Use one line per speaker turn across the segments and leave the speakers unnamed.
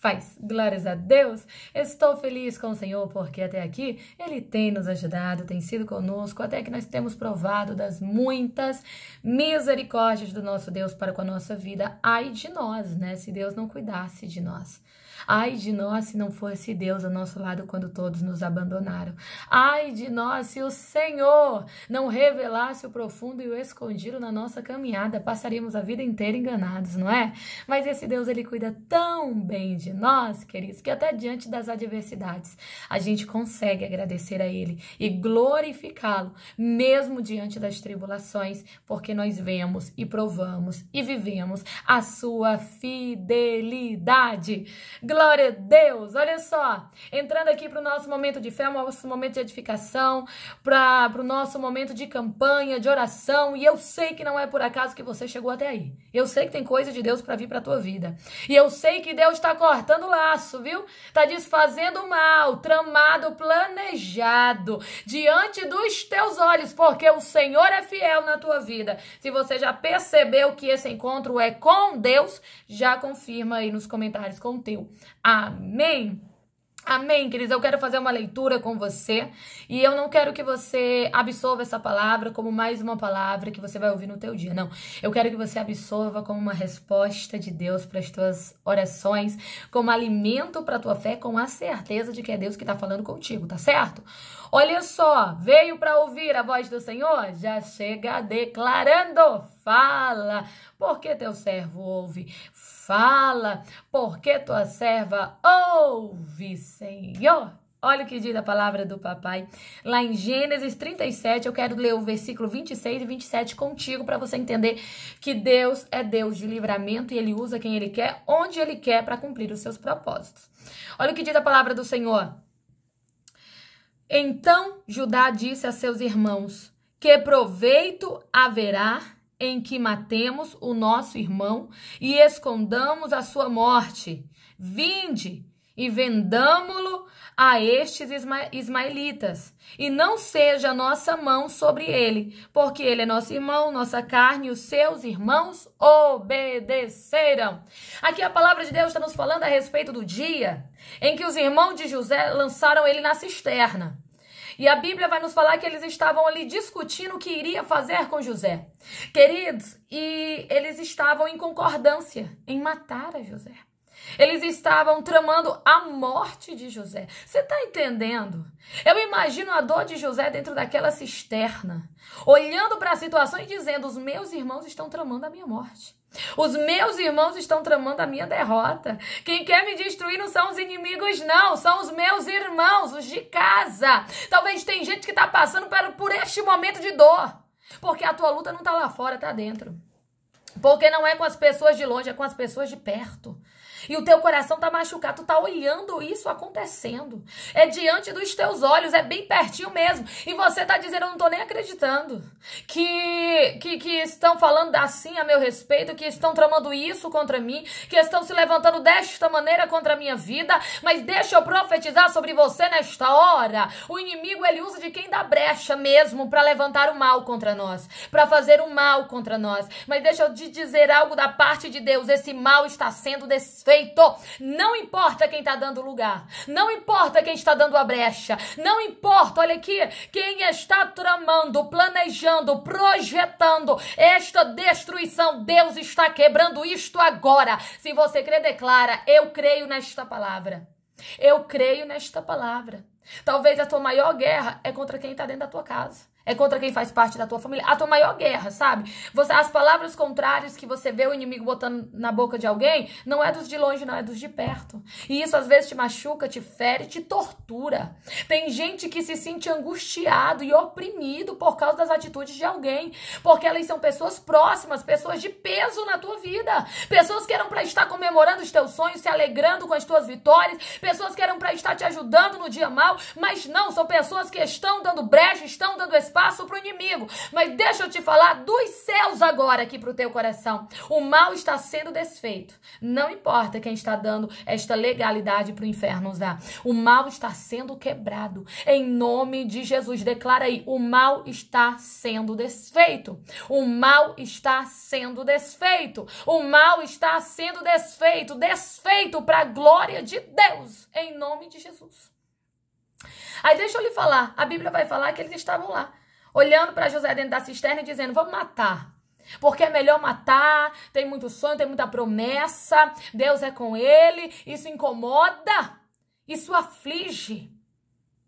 faz. Glórias a Deus! Estou feliz com o Senhor porque até aqui Ele tem nos ajudado, tem sido conosco, até que nós temos provado das muitas misericórdias do nosso Deus para com a nossa vida. Ai de nós, né? Se Deus não cuidasse de nós. Ai de nós se não fosse Deus ao nosso lado quando todos nos abandonaram. Ai de nós se o Senhor não revelasse o profundo e o escondido na nossa caminhada, passaríamos a vida inteira enganados, não é? Mas esse Deus ele cuida tão bem de de nós, queridos, que até diante das adversidades a gente consegue agradecer a Ele e glorificá-lo, mesmo diante das tribulações, porque nós vemos e provamos e vivemos a Sua fidelidade. Glória a Deus! Olha só, entrando aqui para o nosso momento de fé, nosso momento de edificação, para o nosso momento de campanha, de oração, e eu sei que não é por acaso que você chegou até aí. Eu sei que tem coisa de Deus para vir para tua vida. E eu sei que Deus está correndo cortando laço, viu? Tá desfazendo mal, tramado, planejado diante dos teus olhos, porque o Senhor é fiel na tua vida. Se você já percebeu que esse encontro é com Deus, já confirma aí nos comentários com o teu. Amém. Amém, queridos? Eu quero fazer uma leitura com você e eu não quero que você absorva essa palavra como mais uma palavra que você vai ouvir no teu dia, não. Eu quero que você absorva como uma resposta de Deus para as tuas orações, como alimento para a tua fé, com a certeza de que é Deus que está falando contigo, tá certo? Olha só, veio para ouvir a voz do Senhor? Já chega declarando fala, porque teu servo ouve fala, porque tua serva ouve, Senhor. Olha o que diz a palavra do papai. Lá em Gênesis 37, eu quero ler o versículo 26 e 27 contigo para você entender que Deus é Deus de livramento e ele usa quem ele quer, onde ele quer para cumprir os seus propósitos. Olha o que diz a palavra do Senhor. Então Judá disse a seus irmãos: Que proveito haverá em que matemos o nosso irmão e escondamos a sua morte. Vinde e vendamo-lo a estes ismaelitas, e não seja nossa mão sobre ele, porque ele é nosso irmão, nossa carne, e os seus irmãos obedeceram. Aqui a palavra de Deus está nos falando a respeito do dia em que os irmãos de José lançaram ele na cisterna. E a Bíblia vai nos falar que eles estavam ali discutindo o que iria fazer com José. Queridos, e eles estavam em concordância em matar a José. Eles estavam tramando a morte de José. Você está entendendo? Eu imagino a dor de José dentro daquela cisterna, olhando para a situação e dizendo: os meus irmãos estão tramando a minha morte. Os meus irmãos estão tramando a minha derrota. Quem quer me destruir não são os inimigos, não. São os meus irmãos, os de casa. Talvez tem gente que está passando por este momento de dor. Porque a tua luta não está lá fora, está dentro. Porque não é com as pessoas de longe, é com as pessoas de perto e o teu coração tá machucado, tu tá olhando isso acontecendo. É diante dos teus olhos, é bem pertinho mesmo. E você tá dizendo, eu não tô nem acreditando que, que, que estão falando assim a meu respeito, que estão tramando isso contra mim, que estão se levantando desta maneira contra a minha vida, mas deixa eu profetizar sobre você nesta hora. O inimigo ele usa de quem dá brecha mesmo para levantar o mal contra nós, para fazer o mal contra nós. Mas deixa eu te dizer algo da parte de Deus, esse mal está sendo desfeito respeito. Não importa quem está dando lugar. Não importa quem está dando a brecha. Não importa, olha aqui, quem está tramando, planejando, projetando esta destruição. Deus está quebrando isto agora. Se você crê, declara: Eu creio nesta palavra. Eu creio nesta palavra. Talvez a tua maior guerra é contra quem está dentro da tua casa. É contra quem faz parte da tua família. A tua maior guerra, sabe? Você, as palavras contrárias que você vê o inimigo botando na boca de alguém, não é dos de longe, não, é dos de perto. E isso às vezes te machuca, te fere, te tortura. Tem gente que se sente angustiado e oprimido por causa das atitudes de alguém. Porque elas são pessoas próximas, pessoas de peso na tua vida. Pessoas que eram para estar comemorando os teus sonhos, se alegrando com as tuas vitórias. Pessoas que eram para estar te ajudando no dia mal, mas não, são pessoas que estão dando brecha, estão dando espaço para o inimigo. Mas deixa eu te falar dos céus agora aqui para o teu coração. O mal está sendo desfeito. Não importa quem está dando esta legalidade para o inferno usar. O mal está sendo quebrado. Em nome de Jesus, declara aí: o mal está sendo desfeito. O mal está sendo desfeito. O mal está sendo desfeito. Desfeito para a glória de Deus. Em nome de Jesus. Aí deixa eu lhe falar, a Bíblia vai falar que eles estavam lá olhando para José dentro da cisterna e dizendo: Vamos matar. Porque é melhor matar, tem muito sonho, tem muita promessa, Deus é com ele, isso incomoda, isso aflige.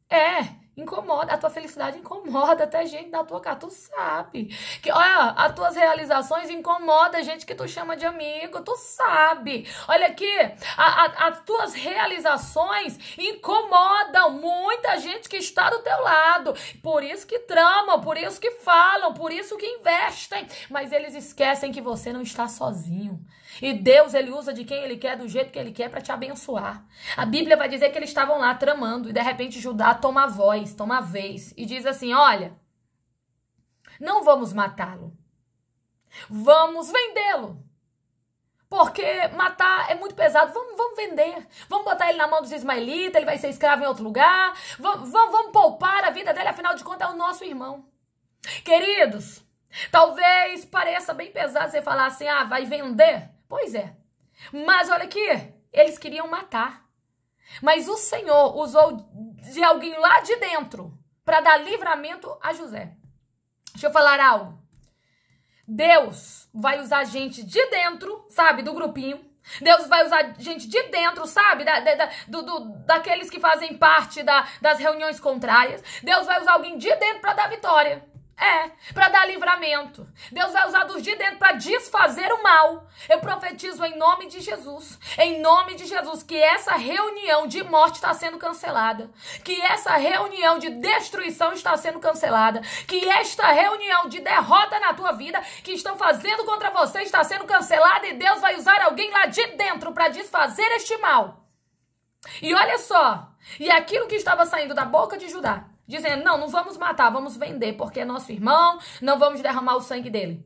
É, Incomoda, a tua felicidade incomoda até gente da tua casa, tu sabe. Que olha, as tuas realizações incomoda gente que tu chama de amigo, tu sabe. Olha aqui, a, a, as tuas realizações incomodam muita gente que está do teu lado. Por isso que tramam, por isso que falam, por isso que investem, mas eles esquecem que você não está sozinho. E Deus, ele usa de quem ele quer, do jeito que ele quer, para te abençoar. A Bíblia vai dizer que eles estavam lá tramando e de repente Judá toma voz, toma vez e diz assim: Olha, não vamos matá-lo, vamos vendê-lo. Porque matar é muito pesado. Vamos, vamos vender. Vamos botar ele na mão dos ismaelitas, ele vai ser escravo em outro lugar. Vamos, vamos, vamos poupar a vida dele, afinal de contas, é o nosso irmão. Queridos, talvez pareça bem pesado você falar assim: ah, vai vender. Pois é. Mas olha aqui, eles queriam matar. Mas o Senhor usou de alguém lá de dentro para dar livramento a José. Deixa eu falar algo. Deus vai usar gente de dentro, sabe, do grupinho. Deus vai usar gente de dentro, sabe? Da, da, do, do, daqueles que fazem parte da, das reuniões contrárias. Deus vai usar alguém de dentro para dar vitória. É, para dar livramento. Deus vai usar dos de dentro para desfazer o mal. Eu profetizo em nome de Jesus, em nome de Jesus, que essa reunião de morte está sendo cancelada, que essa reunião de destruição está sendo cancelada, que esta reunião de derrota na tua vida que estão fazendo contra você está sendo cancelada e Deus vai usar alguém lá de dentro para desfazer este mal. E olha só, e aquilo que estava saindo da boca de Judá dizendo: não, não vamos matar, vamos vender, porque é nosso irmão, não vamos derramar o sangue dele.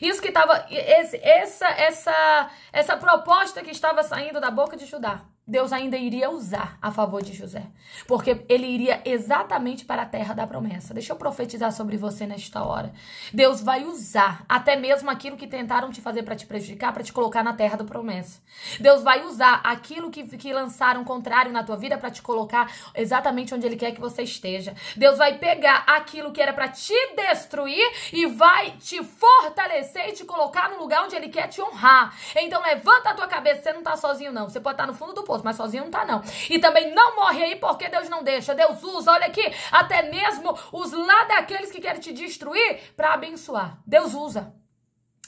Isso que estava. Essa, essa, essa proposta que estava saindo da boca de Judá. Deus ainda iria usar a favor de José, porque ele iria exatamente para a terra da promessa. Deixa eu profetizar sobre você nesta hora. Deus vai usar até mesmo aquilo que tentaram te fazer para te prejudicar, para te colocar na terra da promessa. Deus vai usar aquilo que, que lançaram contrário na tua vida para te colocar exatamente onde ele quer que você esteja. Deus vai pegar aquilo que era para te destruir e vai te fortalecer e te colocar no lugar onde ele quer te honrar. Então levanta a tua cabeça, você não está sozinho não. Você pode estar no fundo do poço esposo, mas sozinho não tá, não. E também não morre aí porque Deus não deixa. Deus usa, olha aqui, até mesmo os lá daqueles que querem te destruir para abençoar. Deus usa.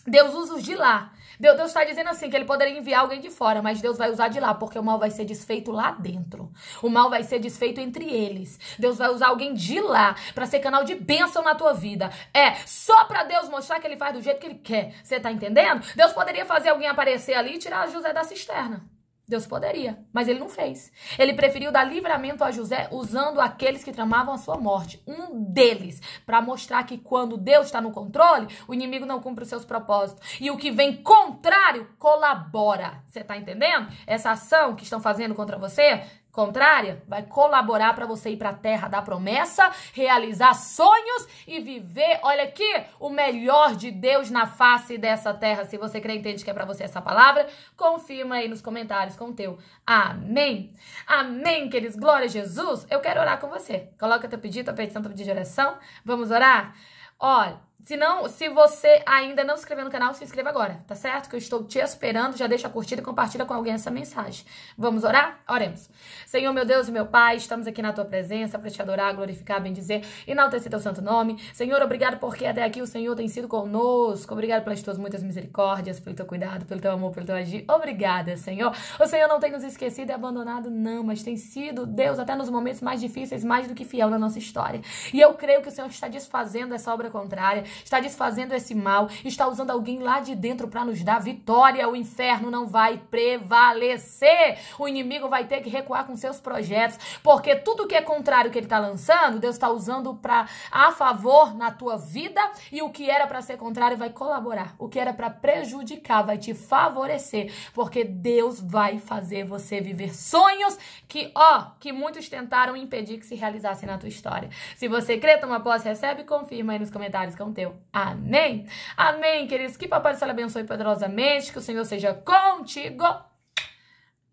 Deus usa os de lá. Deus está dizendo assim que ele poderia enviar alguém de fora, mas Deus vai usar de lá, porque o mal vai ser desfeito lá dentro. O mal vai ser desfeito entre eles. Deus vai usar alguém de lá para ser canal de bênção na tua vida. É só para Deus mostrar que ele faz do jeito que ele quer. Você tá entendendo? Deus poderia fazer alguém aparecer ali e tirar José da cisterna. Deus poderia, mas ele não fez. Ele preferiu dar livramento a José usando aqueles que tramavam a sua morte, um deles, para mostrar que quando Deus está no controle, o inimigo não cumpre os seus propósitos. E o que vem contrário colabora. Você está entendendo? Essa ação que estão fazendo contra você contrária, vai colaborar para você ir para a terra da promessa, realizar sonhos e viver, olha aqui, o melhor de Deus na face dessa terra. Se você crê e entende que é para você essa palavra, confirma aí nos comentários com o teu. Amém. Amém, queridos. Glória a Jesus. Eu quero orar com você. Coloca teu pedido, tua petição, teu pedido de oração. Vamos orar? Olha, se não, se você ainda não se inscreveu no canal, se inscreva agora, tá certo? Que eu estou te esperando. Já deixa a curtida e compartilha com alguém essa mensagem. Vamos orar? Oremos. Senhor, meu Deus e meu Pai, estamos aqui na tua presença para te adorar, glorificar, bendizer, enaltecer teu santo nome. Senhor, obrigado porque até aqui o Senhor tem sido conosco. Obrigado pelas tuas muitas misericórdias, pelo teu cuidado, pelo teu amor, pelo teu agir. Obrigada, Senhor. O Senhor não tem nos esquecido e abandonado, não, mas tem sido, Deus, até nos momentos mais difíceis, mais do que fiel na nossa história. E eu creio que o Senhor está desfazendo essa obra contrária está desfazendo esse mal, está usando alguém lá de dentro para nos dar vitória. O inferno não vai prevalecer. O inimigo vai ter que recuar com seus projetos, porque tudo que é contrário que ele está lançando, Deus está usando para a favor na tua vida e o que era para ser contrário vai colaborar. O que era para prejudicar vai te favorecer, porque Deus vai fazer você viver sonhos que, ó, que muitos tentaram impedir que se realizassem na tua história. Se você crê, toma posse, recebe, confirma aí nos comentários que é um Amém? Amém, queridos. Que Papai do Céu abençoe poderosamente. Que o Senhor seja contigo.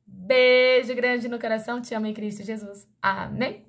Beijo grande no coração. Te amo em Cristo Jesus. Amém?